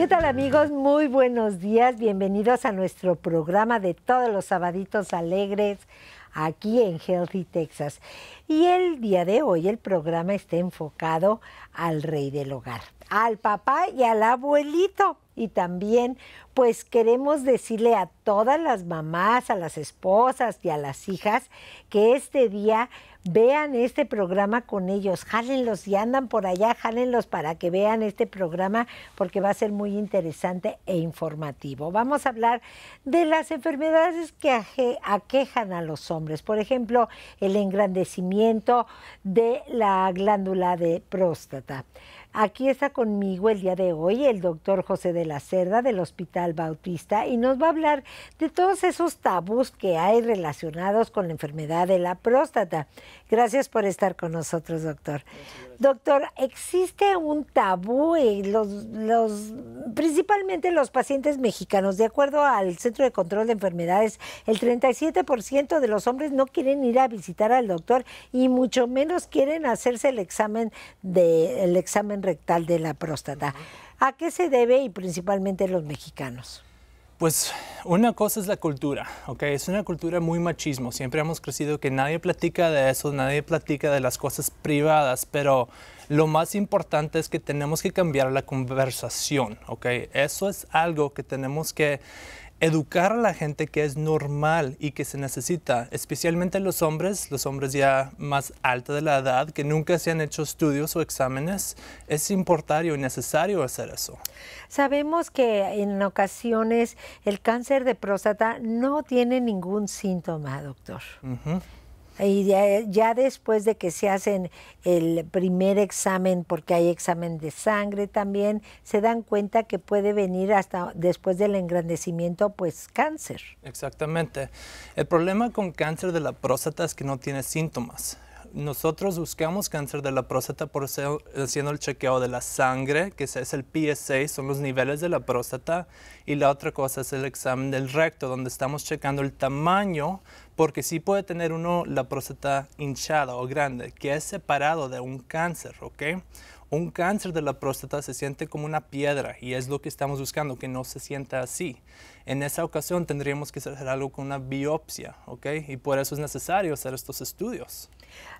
¿Qué tal amigos? Muy buenos días. Bienvenidos a nuestro programa de todos los sabaditos alegres aquí en Healthy Texas. Y el día de hoy el programa está enfocado al rey del hogar, al papá y al abuelito y también pues queremos decirle a todas las mamás, a las esposas y a las hijas que este día vean este programa con ellos, jálenlos y andan por allá, jálenlos para que vean este programa porque va a ser muy interesante e informativo. Vamos a hablar de las enfermedades que aquejan a los hombres, por ejemplo, el engrandecimiento de la glándula de próstata. Aquí está conmigo el día de hoy el doctor José de la Cerda del Hospital Bautista y nos va a hablar de todos esos tabús que hay relacionados con la enfermedad de la próstata. Gracias por estar con nosotros, doctor. Doctor, existe un tabú y los, los, principalmente los pacientes mexicanos, de acuerdo al Centro de Control de Enfermedades, el 37% de los hombres no quieren ir a visitar al doctor y mucho menos quieren hacerse el examen de el examen rectal de la próstata. ¿A qué se debe y principalmente los mexicanos? Pues una cosa es la cultura, ¿ok? Es una cultura muy machismo. Siempre hemos crecido que nadie platica de eso, nadie platica de las cosas privadas, pero lo más importante es que tenemos que cambiar la conversación, ¿ok? Eso es algo que tenemos que educar a la gente que es normal y que se necesita, especialmente los hombres, los hombres ya más alta de la edad, que nunca se han hecho estudios o exámenes, es importante y necesario hacer eso. Sabemos que en ocasiones el cáncer de próstata no tiene ningún síntoma, doctor. Y ya, después de que se hacen el primer examen, porque hay examen de sangre también, se dan cuenta que puede venir hasta después del engrandecimiento, pues cáncer. Exactamente. El problema con cáncer de la próstata es que no tiene síntomas nosotros buscamos cáncer de la próstata por haciendo el chequeo de la sangre, que es el PSA, son los niveles de la próstata, y la otra cosa es el examen del recto, donde estamos checando el tamaño, porque sí puede tener uno la próstata hinchada o grande, que es separado de un cáncer, ¿ok? Un cáncer de la próstata se siente como una piedra y es lo que estamos buscando, que no se sienta así. En esa ocasión tendríamos que hacer algo con una biopsia, ¿ok? Y por eso es necesario hacer estos estudios.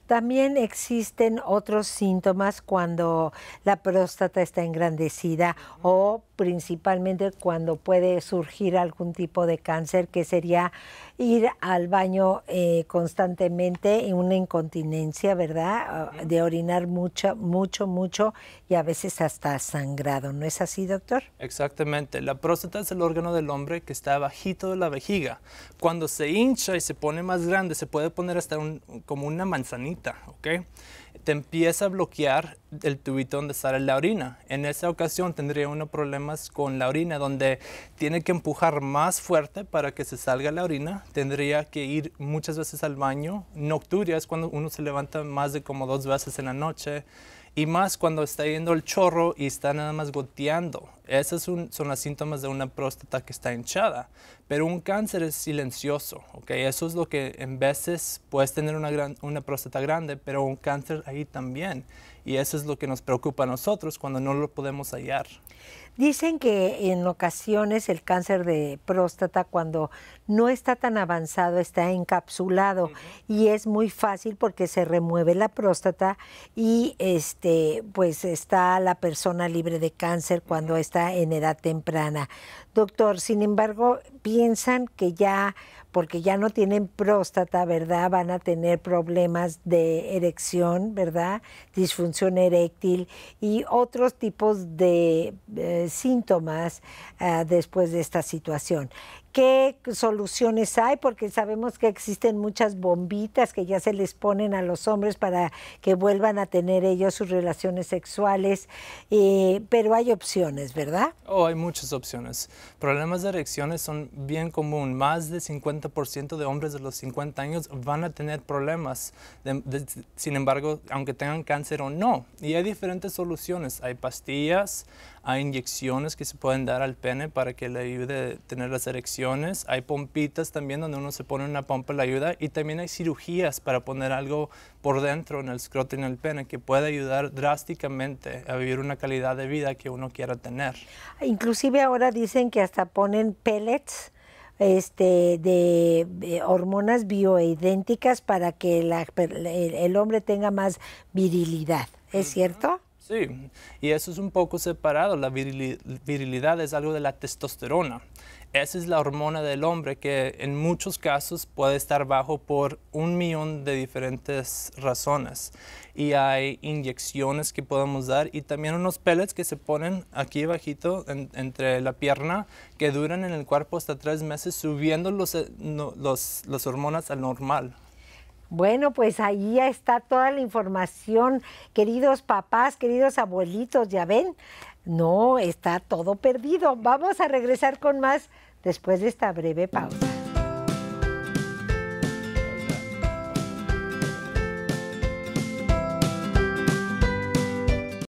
También existen otros síntomas cuando la próstata está engrandecida o principalmente cuando puede surgir algún tipo de cáncer, que sería ir al baño eh, constantemente en una incontinencia, ¿verdad? Ah, de orinar mucho, mucho, mucho y a veces hasta sangrado. ¿No es así, doctor? Exactamente. La próstata es el órgano del hombre que está bajito de la vejiga. Cuando se hincha y se pone más grande, se puede poner hasta como una mancha sanita, ¿ok? Te empieza a bloquear el tubito donde sale la orina. En esa ocasión tendría unos problemas con la orina, donde tiene que empujar más fuerte para que se salga la orina. Tendría que ir muchas veces al baño. Nocturia es cuando uno se levanta más de como dos veces en la noche. Y más cuando está yendo el chorro y está nada más goteando esos son, son los síntomas de una próstata que está hinchada. Pero un cáncer es silencioso, ¿ok? Eso es lo que en veces puedes tener una, una próstata grande, pero un cáncer ahí también. Y eso es lo que nos preocupa a nosotros cuando no lo podemos hallar. Dicen que en ocasiones el cáncer de próstata cuando no está tan avanzado está encapsulado y es muy fácil porque se remueve la próstata y este pues está la persona libre de cáncer cuando está en edad temprana. Doctor, sin embargo, piensan que ya, porque ya no tienen próstata, ¿verdad? Van a tener problemas de erección, ¿verdad? Disfunción eréctil y otros tipos de eh, síntomas ah, después de esta situación. ¿Qué soluciones hay? Porque sabemos que existen muchas bombitas que ya se les ponen a los hombres para que vuelvan a tener ellos sus relaciones sexuales, eh, pero hay opciones, ¿verdad? Oh, hay muchas opciones. Problemas de erecciones son bien común. Más del 50% de hombres de los 50 años van a tener problemas, sin embargo, aunque tengan cáncer o no. Y hay diferentes soluciones. Hay pastillas, hay inyecciones que se pueden dar al pene para que le ayude a tener las erecciones, hay pompitas también donde uno se pone una pompa le ayuda y también hay cirugías para poner algo por dentro en el escroto y en el pene que puede ayudar drásticamente a vivir una calidad de vida que uno quiera tener. Inclusive ahora dicen que hasta ponen pellets este, de, hormonas bioidénticas para que el, hombre tenga más virilidad. ¿Es cierto? Sí, y eso es un poco separado. La virilidad es algo de la testosterona. Esa es la hormona del hombre que en muchos casos puede estar bajo por un millón de diferentes razones. Y hay inyecciones que podemos dar y también unos pellets que se ponen aquí bajito entre la pierna que duran en el cuerpo hasta tres meses subiendo eh, las hormonas al normal. Bueno, pues ahí ya está toda la información, queridos papás, queridos abuelitos, ya ven, no está todo perdido. Vamos a regresar con más después de esta breve pausa.